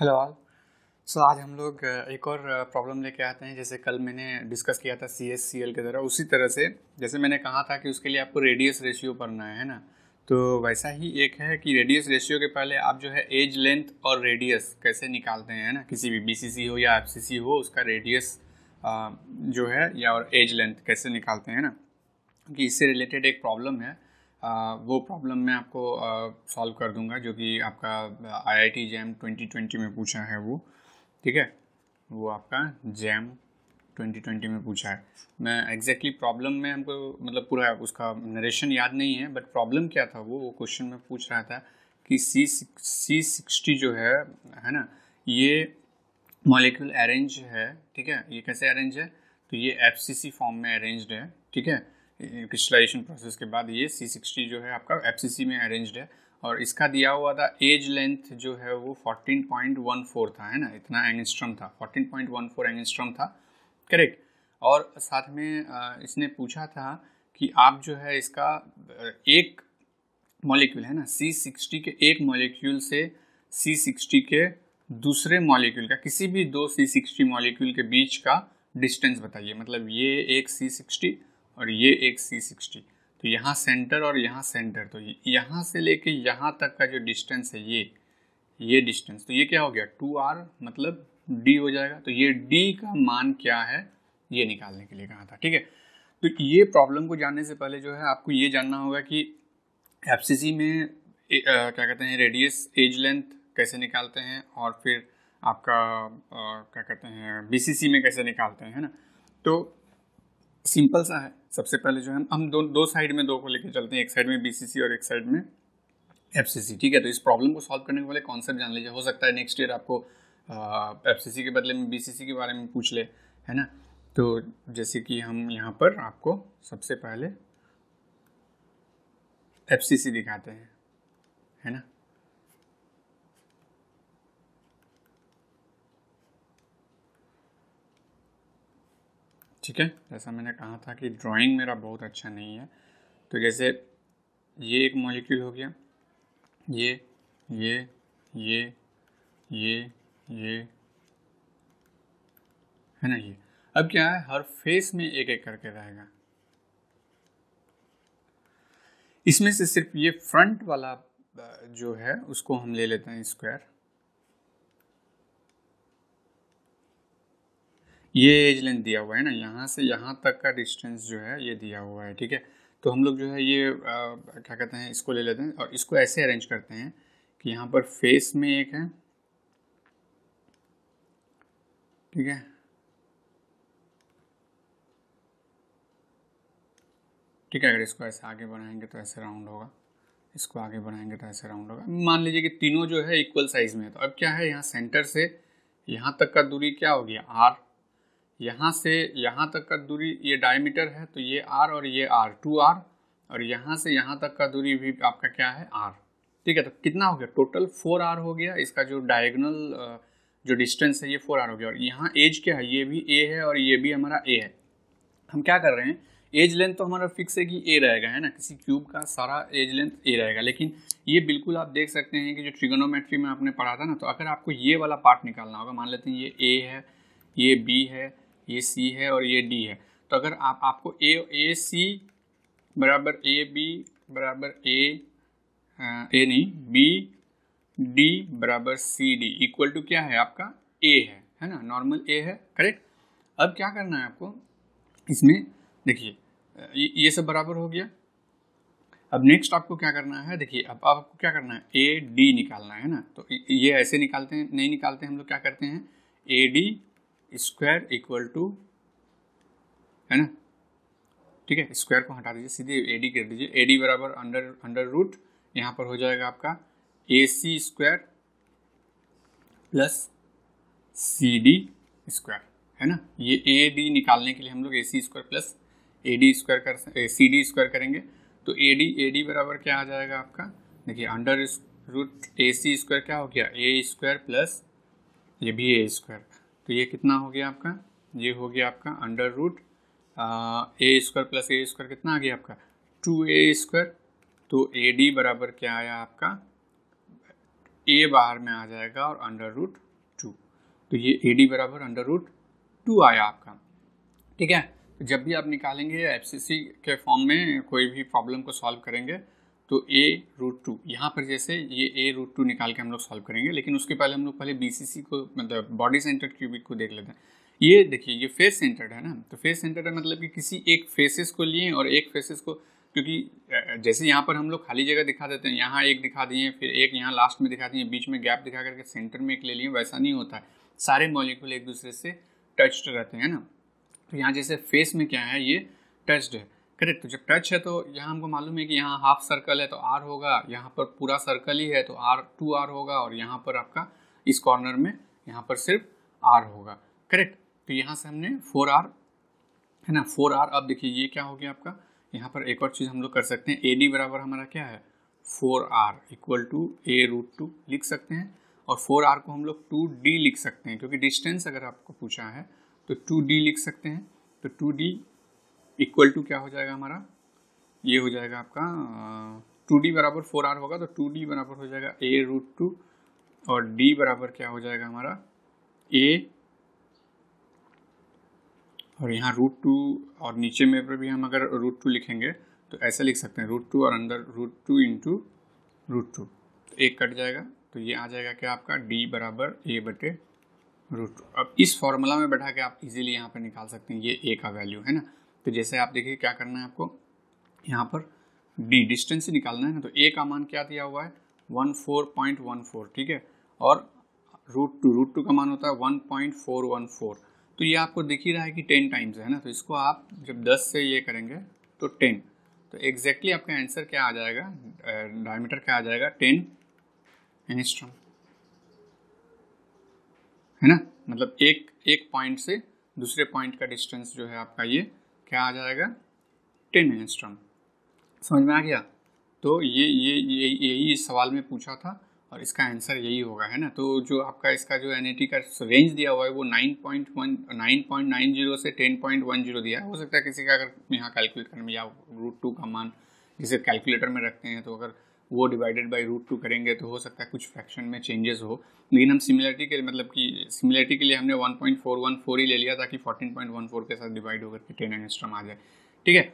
hello all so आज हम लोग एक और प्रॉब्लम लेके आते हैं जैसे कल मैंने डिस्कस किया था सी एस सी एल के द्वारा उसी तरह से जैसे मैंने कहा था कि उसके लिए आपको रेडियस रेशियो पढ़ना है ना तो वैसा ही एक है कि रेडियस रेशियो के पहले आप जो है एज लेंथ और रेडियस कैसे निकालते हैं ना किसी भी बी सी सी हो या एफ सी सी हो उसका रेडियस जो है या और एज लेंथ कैसे निकालते हैं ना कि इससे रिलेटेड एक प्रॉब्लम है वो प्रॉब्लम मैं आपको सॉल्व कर दूंगा जो कि आपका I I T JAM twenty twenty में पूछा है वो ठीक है वो आपका जैम ट्वेंटी ट्वेंटी में पूछा है मैं एग्जैक्टली प्रॉब्लम में हमको मतलब पूरा उसका नरेशन याद नहीं है बट प्रॉब्लम क्या था वो वो क्वेश्चन में पूछ रहा था कि सी सी सिक्सटी जो है है ना ये मॉलिक्यूल अरेंज है ठीक है ये कैसे अरेंज है तो ये एफ फॉर्म में अरेंज्ड है ठीक है क्रिस्टलाइजेशन प्रोसेस के बाद ये सी सिक्सटी जो है आपका एफ सी सी में अरेंज्ड है और इसका दिया हुआ था एज लेंथ जो है वो 14.14 था है ना इतना एंगस्ट्रम था 14.14 एंगस्ट्रम था करेक्ट और साथ में इसने पूछा था कि आप जो है इसका एक मॉलिक्यूल है ना सी सिक्सटी के एक मॉलिक्यूल से सी सिक्सटी के दूसरे मॉलिक्यूल का किसी भी दो सी सिक्सटी मॉलिक्यूल के बीच का डिस्टेंस बताइए मतलब ये एक सी सिक्सटी और ये एक सी सिक्सटी तो यहाँ सेंटर और यहाँ सेंटर तो यहाँ से लेके यहाँ तक का जो डिस्टेंस है ये ये डिस्टेंस तो ये क्या हो गया टू आर मतलब डी हो जाएगा तो ये डी का मान क्या है ये निकालने के लिए कहा था ठीक है तो ये प्रॉब्लम को जानने से पहले जो है आपको ये जानना होगा कि एफ में ए, आ, क्या कहते हैं रेडियस एज लेंथ कैसे निकालते हैं और फिर आपका आ, क्या कहते हैं बीसीसी में कैसे निकालते हैं है ना तो सिंपल सा है सबसे पहले जो है हम दो दो साइड में दो को लेकर चलते हैं एक साइड में बीसीसी और एक साइड में एफसीसी ठीक है तो इस प्रॉब्लम को सॉल्व करने के वाले कॉन्सेप्ट जान लीजिए हो सकता है नेक्स्ट ईयर आपको एफसीसी के बदले में बीसीसी के बारे में पूछ ले है ना तो जैसे कि हम यहाँ पर आपको सबसे पहले एफसीसी दिखाते हैं है ना ठीक है जैसा मैंने कहा था कि ड्राइंग मेरा बहुत अच्छा नहीं है तो जैसे ये एक मॉलिक्यूल हो गया ये ये ये ये ये है ना ये अब क्या है हर फेस में एक एक करके रहेगा इसमें से सिर्फ ये फ्रंट वाला जो है उसको हम ले लेते हैं स्क्वायर ये एज लेंथ दिया हुआ है ना यहाँ से यहाँ तक का डिस्टेंस जो है ये दिया हुआ है ठीक है तो हम लोग जो है ये आ, क्या कहते हैं इसको ले लेते हैं और इसको ऐसे अरेंज करते हैं कि यहाँ पर फेस में एक है ठीक है ठीक है अगर इसको ऐसे आगे बढ़ाएंगे तो ऐसे राउंड होगा इसको आगे बढ़ाएंगे तो ऐसे राउंड होगा मान लीजिए कि तीनों जो है इक्वल साइज में है तो अब क्या है यहाँ सेंटर से यहाँ तक का दूरी क्या हो गया आर यहाँ से यहाँ तक का दूरी ये डायमीटर है तो ये आर और ये आर टू आर और यहाँ से यहाँ तक का दूरी भी आपका क्या है आर ठीक है तो कितना हो गया टोटल फोर आर हो गया इसका जो डायगनल जो डिस्टेंस है ये फोर आर हो गया और यहाँ एज क्या है ये भी ए है और ये भी हमारा ए है हम क्या कर रहे हैं एज लेंथ तो हमारा फिक्स है कि ए रहेगा है ना किसी क्यूब का सारा एज लेंथ ए रहेगा लेकिन ये बिल्कुल आप देख सकते हैं कि जो ट्रिगोनोमेट्री में आपने पढ़ा था ना तो अगर आपको ये वाला पार्ट निकालना होगा मान लेते हैं ये ए है ये बी है ये सी है और ये डी है तो अगर आप आपको ए ए सी बराबर ए बी बराबर ए ए नहीं बी डी बराबर सी डी इक्वल टू क्या है आपका ए है है ना नॉर्मल ए है करेक्ट अब क्या करना है आपको इसमें देखिए ये सब बराबर हो गया अब नेक्स्ट आपको क्या करना है देखिए अब आपको क्या करना है ए डी निकालना है ना तो ये ऐसे निकालते हैं नहीं निकालते हैं हम लोग क्या करते हैं A D square equal to है ना ठीक है स्क्वायर को हटा दीजिए सीधे ए डी कर दीजिए ए डी बराबर अंडर अंडर रूट यहाँ पर हो जाएगा आपका A C square plus C D square है ना ये ए डी निकालने के लिए हम लोग A C square plus A D square कर सी डी स्क्वायर करेंगे तो ए डी ए डी बराबर क्या आ जाएगा आपका देखिए under root A C square क्या हो गया ए स्क्वायर प्लस ये भी ए स्क्वायर तो ये कितना हो गया आपका ये हो गया आपका under root A square plus A square कितना आ गया आपका टू ए स्क्वायर तो ए डी बराबर क्या आया आपका ए बाहर में आ जाएगा और अंडर रूट टू तो ये ए डी बराबर अंडर रूट टू आया आपका ठीक है तो जब भी आप निकालेंगे एफ के फॉर्म में कोई भी प्रॉब्लम को सॉल्व करेंगे तो ए रूट टू यहाँ पर जैसे ये ए रूट टू निकाल के हम लोग सॉल्व करेंगे लेकिन उसके पहले हम लोग पहले बी को मतलब बॉडी सेंटर्ड क्यूबिक को देख लेते हैं ये देखिए ये फेस सेंटर्ड है ना तो फेस सेंटर्ड है मतलब कि किसी एक फेसेस को लिए और एक फेसेस को क्योंकि जैसे यहाँ पर हम लोग खाली जगह दिखा देते हैं यहाँ एक दिखा दिए फिर एक यहाँ लास्ट में दिखा दिए बीच में गैप दिखा करके सेंटर में एक ले लिए वैसा नहीं होता है सारे मॉलिक्यूल एक दूसरे से टच्ड रहते हैं ना तो यहाँ जैसे फेस में क्या है ये टच्ड है करेक्ट तो जब टच है तो यहाँ हमको मालूम है कि यहाँ हाफ सर्कल है तो आर होगा यहाँ पर पूरा सर्कल ही है तो आर टू आर होगा और यहाँ पर आपका इस कॉर्नर में यहाँ पर सिर्फ आर होगा करेक्ट तो यहाँ से हमने फोर आर है ना फोर आर अब देखिए ये क्या हो गया आपका यहाँ पर एक और चीज़ हम लोग कर सकते हैं ए डी बराबर हमारा क्या है four R equal to A root two लिख सकते हैं और फोर आर को हम लोग टू डी लिख सकते हैं क्योंकि डिस्टेंस अगर आपको पूछा है तो टू डी लिख सकते हैं तो टू डी इक्वल टू क्या हो जाएगा हमारा ये हो जाएगा आपका टू डी बराबर फोर आर होगा तो टू डी बराबर हो जाएगा ए रूट टू और डी बराबर क्या हो जाएगा हमारा ए और यहाँ रूट टू और नीचे में पर भी हम अगर रूट टू लिखेंगे तो ऐसे लिख सकते हैं रूट टू और अंदर root two into root two तो एक कट जाएगा तो ये आ जाएगा क्या आपका डी बराबर ए बटे रूट टू अब इस फॉर्मूला में बैठा के आप इजीली यहाँ पर निकाल सकते हैं ये ए का वैल्यू है ना तो जैसे आप देखिए क्या करना है आपको यहाँ पर डी डिस्टेंस ही निकालना है ना तो ए का मान क्या दिया हुआ है one four point one four ठीक है और रूट टू रूट टू का मान होता है one point four one four तो ये आपको दिख ही रहा है कि टेन टाइम्स है ना तो इसको आप जब दस से ये करेंगे तो टेन तो एग्जैक्टली exactly आपका आंसर क्या आ जाएगा डायमीटर क्या आ जाएगा टेन एनिस्ट्रम है ना मतलब एक एक पॉइंट से दूसरे पॉइंट का डिस्टेंस जो है आपका ये क्या आ जाएगा टेन एंगस्ट्रम समझ में आ गया तो ये ये ये यही इस सवाल में पूछा था और इसका आंसर यही होगा है ना तो जो आपका इसका जो एन का रेंज दिया हुआ है वो 9.1 9.90 से 10.10 दिया है हो सकता है किसी का अगर यहाँ कैलकुलेट करने में या रूट टू का मान जिसे कैलकुलेटर में रखते हैं तो अगर वो डिवाइडेड बाई रूट टू करेंगे तो हो सकता है कुछ फ्रैक्शन में चेंजेस हो लेकिन हम सिमिलरिटी के मतलब कि सिमिलरिटी के लिए हमने 1.414 ही ले लिया ताकि 14.14 के साथ डिवाइड होकर के टेन एंगस्ट्रम आ जाए ठीक है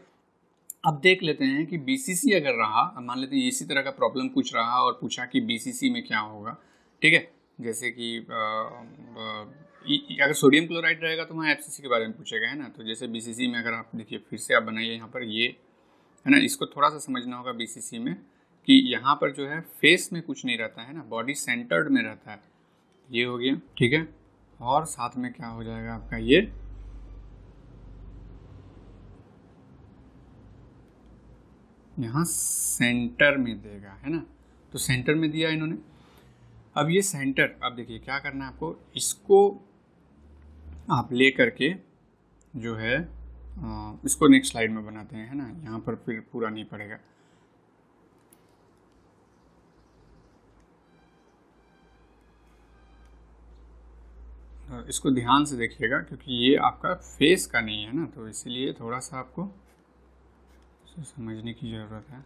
अब देख लेते हैं कि सी अगर रहा मान लेते हैं इसी तरह का प्रॉब्लम कुछ रहा और पूछा कि सी में क्या होगा ठीक है जैसे कि आ, आ, अगर सोडियम क्लोराइड रहेगा तो वहाँ एफ के बारे में पूछेगा है ना तो जैसे बी में अगर आप देखिए फिर से आप बनाइए यहाँ पर ये है ना इसको थोड़ा सा समझना होगा बी में कि यहाँ पर जो है फेस में कुछ नहीं रहता है ना बॉडी सेंटर्ड में रहता है ये हो गया ठीक है और साथ में क्या हो जाएगा आपका ये यहाँ सेंटर में देगा है ना तो सेंटर में दिया इन्होंने अब ये सेंटर अब देखिए क्या करना है आपको इसको आप ले करके जो है इसको नेक्स्ट स्लाइड में बनाते हैं है ना यहाँ पर फिर पूरा नहीं पड़ेगा इसको ध्यान से देखिएगा क्योंकि ये आपका फेस का नहीं है ना तो इसीलिए थोड़ा सा आपको समझने की ज़रूरत है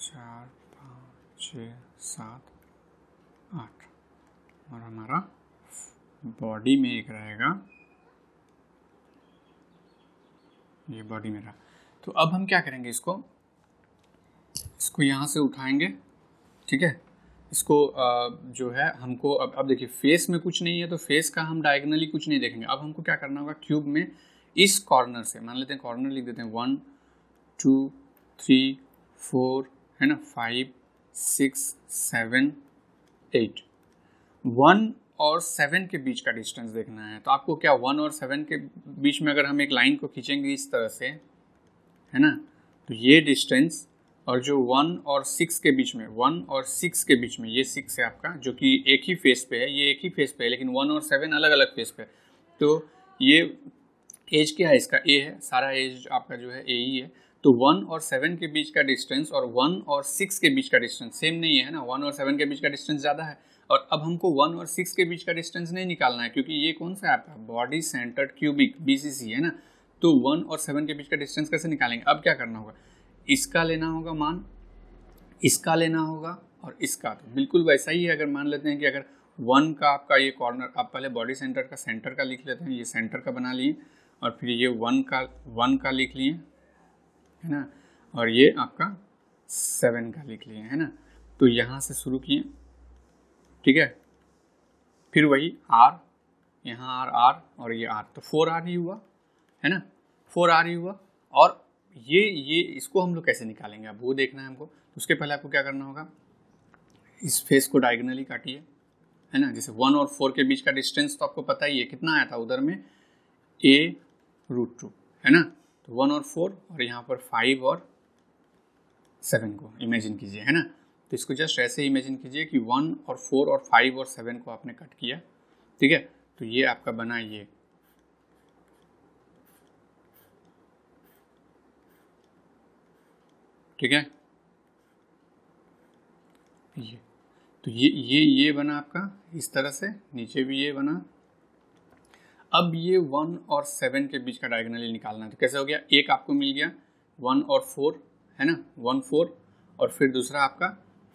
चार पाँच छ सात आठ और हमारा बॉडी में एक रहेगा ये बॉडी मेरा तो अब हम क्या करेंगे इसको इसको यहाँ से उठाएंगे ठीक है इसको जो है हमको अब अब देखिए फेस में कुछ नहीं है तो फेस का हम डायगनली कुछ नहीं देखेंगे अब हमको क्या करना होगा क्यूब में इस कॉर्नर से मान लेते हैं कॉर्नर लिख देते हैं वन टू थ्री फोर है ना five six seven eight one और सेवन के बीच का डिस्टेंस देखना है तो आपको क्या वन और सेवन के बीच में अगर हम एक लाइन को खींचेंगे इस तरह से है ना तो ये डिस्टेंस और जो वन और सिक्स के बीच में वन और सिक्स के बीच में ये सिक्स है आपका जो कि एक ही फेस पे है ये एक ही फेस पे है लेकिन वन और सेवन अलग अलग फेस पे तो ये एज क्या है इसका ए है सारा एज आपका जो है ए ही है तो वन और सेवन के बीच का डिस्टेंस और वन और सिक्स के बीच का डिस्टेंस सेम नहीं है ना वन और सेवन के बीच का डिस्टेंस ज़्यादा है और अब हमको वन और सिक्स के बीच का डिस्टेंस नहीं निकालना है क्योंकि ये कौन सा ऐप बॉडी सेंटर्ड क्यूबिक बी है ना तो वन और सेवन के बीच का डिस्टेंस कैसे निकालेंगे अब क्या करना होगा इसका लेना होगा मान इसका लेना होगा और इसका तो बिल्कुल वैसा ही है अगर मान लेते हैं कि अगर वन का आपका ये कॉर्नर आप पहले बॉडी सेंटर का सेंटर का लिख लेते हैं ये सेंटर का बना लिए और फिर ये वन का वन का लिख लिए है ना और ये आपका सेवन का लिख लिए है ना तो यहाँ से शुरू किए ठीक है फिर वही आर यहाँ आर आर और ये आर तो फोर आर ही हुआ है ना फोर आर ही हुआ और ये ये इसको हम लोग कैसे निकालेंगे अब वो देखना है हमको उसके पहले आपको क्या करना होगा इस फेस को डायगनली काटिए है ना जैसे वन और फोर के बीच का डिस्टेंस तो आपको पता ही है कितना आया था उधर में ए रूट टू है ना तो वन और फोर और यहाँ पर फाइव और सेवन को इमेजिन कीजिए है ना तो इसको जस्ट ऐसे इमेजिन कीजिए कि वन और फोर और फाइव और सेवन को आपने कट किया ठीक है तो ये आपका बना ये ठीक है ये तो ये ये ये बना आपका इस तरह से नीचे भी ये बना अब ये वन और सेवन के बीच का डायगनली निकालना है तो कैसे हो गया एक आपको मिल गया वन और फोर है ना वन फोर और फिर दूसरा आपका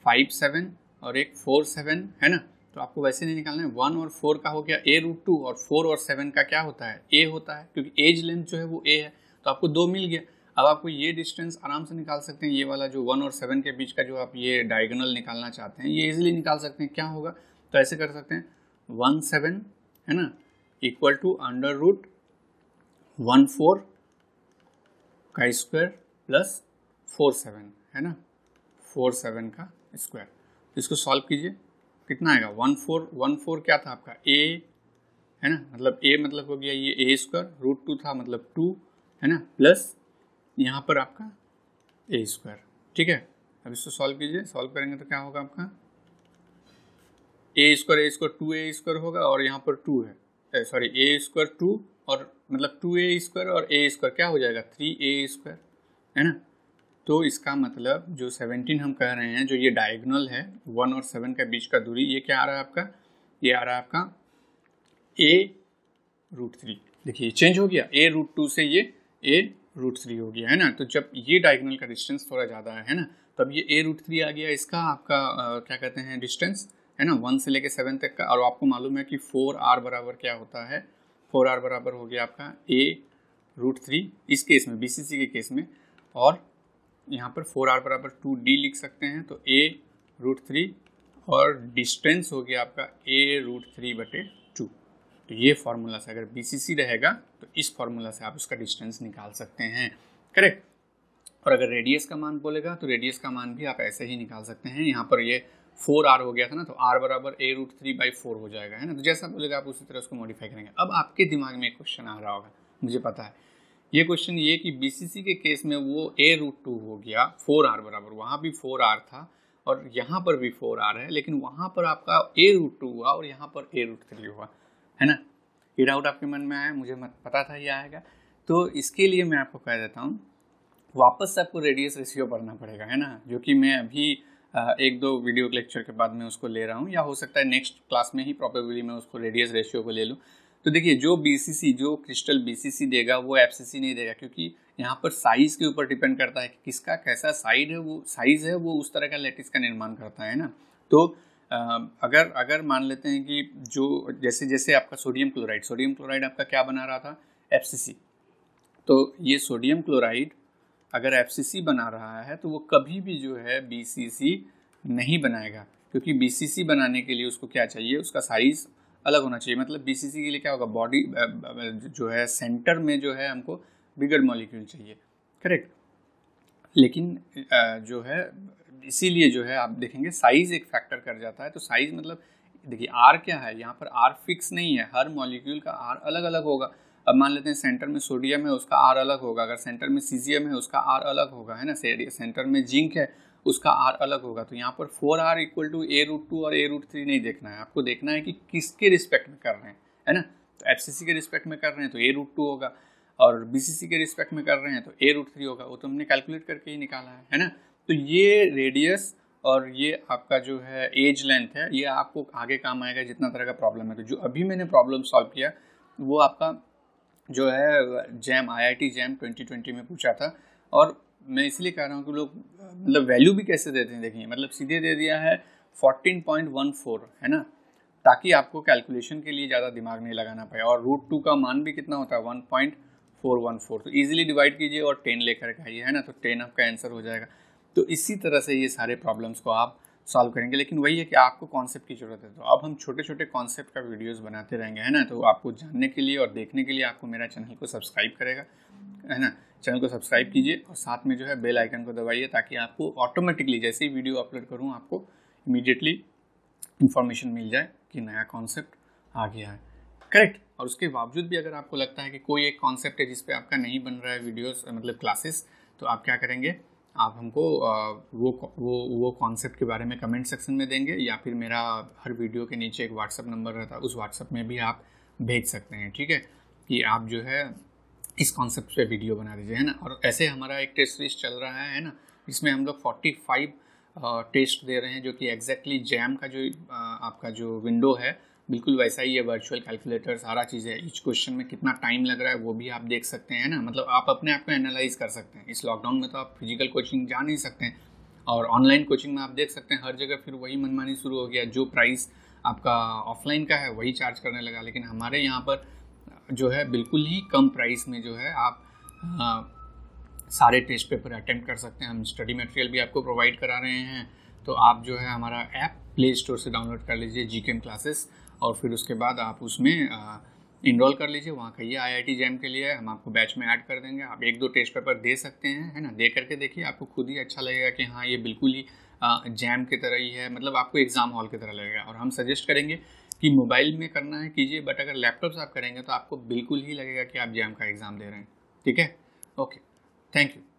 फाइव सेवन और एक फोर सेवन है ना तो आपको वैसे नहीं निकालना है वन और फोर का हो गया ए रूट टू और फोर और सेवन का क्या होता है ए होता है क्योंकि एज लेंथ जो है वो ए है तो आपको दो मिल गया अब आपको ये डिस्टेंस आराम से निकाल सकते हैं ये वाला जो वन और सेवन के बीच का जो आप ये डायगोनल निकालना चाहते हैं ये इजिली निकाल सकते हैं क्या होगा तो ऐसे कर सकते हैं वन सेवन है ना equal to under root one four का स्क्वायर प्लस फोर सेवन है ना फोर सेवन का स्क्वायर तो इसको सॉल्व कीजिए कितना आएगा वन फोर वन फोर क्या था आपका ए है ना मतलब ए मतलब हो गया ये ए स्क्वायर रूट टू था मतलब टू है ना प्लस यहाँ पर आपका ए स्क्वायर ठीक है अब इसको सॉल्व कीजिए सॉल्व करेंगे तो क्या होगा आपका A square A square two A square होगा और यहाँ पर टू है सॉरी ए स्क्वायर टू और मतलब टू ए स्क्वायर और ए स्क्वायर क्या हो जाएगा थ्री ए स्क्वायर है ना तो इसका मतलब जो 17 हम कह रहे हैं जो ये डायगोनल है वन और सेवन के बीच का दूरी ये क्या आ रहा है आपका ये आ रहा है आपका ए रूट थ्री देखिए चेंज हो गया ए रूट टू से ये ए रूट थ्री हो गया है ना तो जब ये डायगोनल का डिस्टेंस थोड़ा ज़्यादा है ना तब ये ए रूट थ्री आ गया इसका आपका आ, क्या कहते हैं डिस्टेंस है ना वन से लेके सेवन तक का और आपको मालूम है कि फोर आर बराबर क्या होता है फोर आर बराबर हो गया आपका ए रूट थ्री इस केस में बी के केस में और यहाँ पर फोर आर बराबर टू डी लिख सकते हैं तो ए रूट थ्री और डिस्टेंस हो गया आपका ए रूट थ्री बटे टू तो ये फार्मूला से अगर बी रहेगा तो इस फार्मूला से आप उसका डिस्टेंस निकाल सकते हैं करेक्ट और अगर रेडियस का मान बोलेगा तो रेडियस का मान भी आप ऐसे ही निकाल सकते हैं यहाँ पर ये फोर आर हो गया था ना तो आर बराबर A root three by four हो जाएगा है ना तो जैसा बोलेगा आप उसी तरह उसको मॉडिफाई करेंगे अब आपके दिमाग में एक क्वेश्चन आ रहा होगा मुझे पता है ये क्वेश्चन ये कि बीसीसी के केस में वो ए रूट टू हो गया फोर आर बराबर वहाँ भी फोर आर था और यहाँ पर भी फोर आर है लेकिन वहाँ पर आपका ए रूट टू हुआ और यहाँ पर ए रूट थ्री हुआ है ना ये डाउट आपके मन में आया मुझे पता था ये आएगा तो इसके लिए मैं आपको कह देता हूँ वापस आपको रेडियस रेशियो पढ़ना पड़ेगा है ना जो कि मैं अभी एक दो वीडियो लेक्चर के बाद मैं उसको ले रहा हूँ या हो सकता है नेक्स्ट क्लास में ही प्रॉपेबली मैं उसको रेडियस रेशियो को ले लूँ तो देखिए जो बीसीसी जो क्रिस्टल बीसीसी देगा वो एफसीसी नहीं देगा क्योंकि यहाँ पर साइज़ के ऊपर डिपेंड करता है कि किसका कैसा साइड है वो साइज़ है वो उस तरह का लेटिस का निर्माण करता है ना तो अगर अगर मान लेते हैं कि जो जैसे जैसे आपका सोडियम क्लोराइड सोडियम क्लोराइड आपका क्या बना रहा था एफ तो ये सोडियम क्लोराइड अगर एफ बना रहा है तो वो कभी भी जो है बी नहीं बनाएगा क्योंकि बी बनाने के लिए उसको क्या चाहिए उसका साइज़ अलग होना चाहिए मतलब बीसीसी के लिए क्या होगा बॉडी जो है सेंटर में जो है हमको बिगर मॉलिक्यूल चाहिए करेक्ट लेकिन जो है इसीलिए जो है आप देखेंगे साइज एक फैक्टर कर जाता है तो साइज मतलब देखिए आर क्या है यहाँ पर आर फिक्स नहीं है हर मॉलिक्यूल का आर अलग अलग होगा अब मान लेते हैं सेंटर में सोडियम है उसका आर अलग होगा अगर सेंटर में सीजियम है उसका आर अलग होगा है ना सेंटर में जिंक है उसका आर अलग होगा तो यहाँ पर four R equal to A root two और ए रूट थ्री नहीं देखना है आपको देखना है कि किसके रिस्पेक्ट में कर रहे हैं है ना तो एफ के रिस्पेक्ट में कर रहे हैं तो ए रूट टू होगा और बी के रिस्पेक्ट में कर रहे हैं तो ए रूट थ्री होगा वो तो हमने कैलकुलेट करके ही निकाला है है ना तो ये रेडियस और ये आपका जो है एज लेंथ है ये आपको आगे काम आएगा जितना तरह का प्रॉब्लम है तो जो अभी मैंने प्रॉब्लम सॉल्व किया वो आपका जो है JAM I T JAM twenty में पूछा था और मैं इसलिए कह रहा हूँ कि लोग मतलब वैल्यू भी कैसे देते हैं देखिए मतलब सीधे दे दिया है फोर्टीन पॉइंट वन फोर है ना ताकि आपको कैलकुलेशन के लिए ज़्यादा दिमाग नहीं लगाना पाए और रूट टू का मान भी कितना होता है one point four one four तो ईजिली डिवाइड कीजिए और टेन लेकर के आइए है ना तो टेन आपका आंसर हो जाएगा तो इसी तरह से ये सारे प्रॉब्लम्स को आप सॉल्व करेंगे लेकिन वही है कि आपको कॉन्सेप्ट की ज़रूरत है तो अब हम छोटे छोटे कॉन्सेप्ट का वीडियोज़ बनाते रहेंगे है ना तो आपको जानने के लिए और देखने के लिए आपको मेरा चैनल को सब्सक्राइब करेगा है ना चैनल को सब्सक्राइब कीजिए और साथ में जो है बेल आइकन को दबाइए ताकि आपको ऑटोमेटिकली जैसे ही वीडियो अपलोड करूँ आपको इमीडिएटली इन्फॉर्मेशन मिल जाए कि नया कॉन्सेप्ट आ गया है करेक्ट और उसके बावजूद भी अगर आपको लगता है कि कोई एक कॉन्सेप्ट है जिसपे आपका नहीं बन रहा है वीडियोस मतलब क्लासेस तो आप क्या करेंगे आप हमको वो वो वो कॉन्सेप्ट के बारे में कमेंट सेक्शन में देंगे या फिर मेरा हर वीडियो के नीचे एक व्हाट्सअप नंबर रहता है उस व्हाट्सअप में भी आप भेज सकते हैं ठीक है कि आप जो है इस कॉन्सेप्ट पे वीडियो बना दीजिए है ना और ऐसे हमारा एक टेस्ट सीरीज चल रहा है ना इसमें हम लोग फोर्टी फाइव टेस्ट दे रहे हैं जो कि एग्जैक्टली जैम का जो आपका जो विंडो है बिल्कुल वैसा ही है वर्चुअल कैलकुलेटर सारा चीज़ है इच क्वेश्चन में कितना टाइम लग रहा है वो भी आप देख सकते हैं ना मतलब आप अपने आप को एनालाइज कर सकते हैं इस लॉकडाउन में तो आप फिजिकल कोचिंग जा नहीं सकते हैं और ऑनलाइन कोचिंग में आप देख सकते हैं हर जगह फिर वही मनमानी शुरू हो गया जो प्राइस आपका ऑफलाइन का है वही चार्ज करने लगा लेकिन हमारे यहाँ पर जो है बिल्कुल ही कम प्राइस में जो है आप आ, सारे टेस्ट पेपर अटैम्प्ट कर सकते हैं हम स्टडी मटेरियल भी आपको प्रोवाइड करा रहे हैं तो आप जो है हमारा ऐप प्ले स्टोर से डाउनलोड कर लीजिए जी क्लासेस और फिर उसके बाद आप उसमें इनरोल कर लीजिए वहाँ कहिए आई आई जैम के लिए हम आपको बैच में ऐड कर देंगे आप एक दो टेस्ट पेपर दे सकते हैं है ना दे करके देखिए आपको खुद ही अच्छा लगेगा कि हाँ ये बिल्कुल ही जैम की तरह ही है मतलब आपको एग्ज़ाम हॉल की तरह लगेगा और हम सजेस्ट करेंगे कि मोबाइल में करना है कीजिए बट अगर लैपटॉप से आप करेंगे तो आपको बिल्कुल ही लगेगा कि आप जैम का एग्ज़ाम दे रहे हैं ठीक है ओके थैंक यू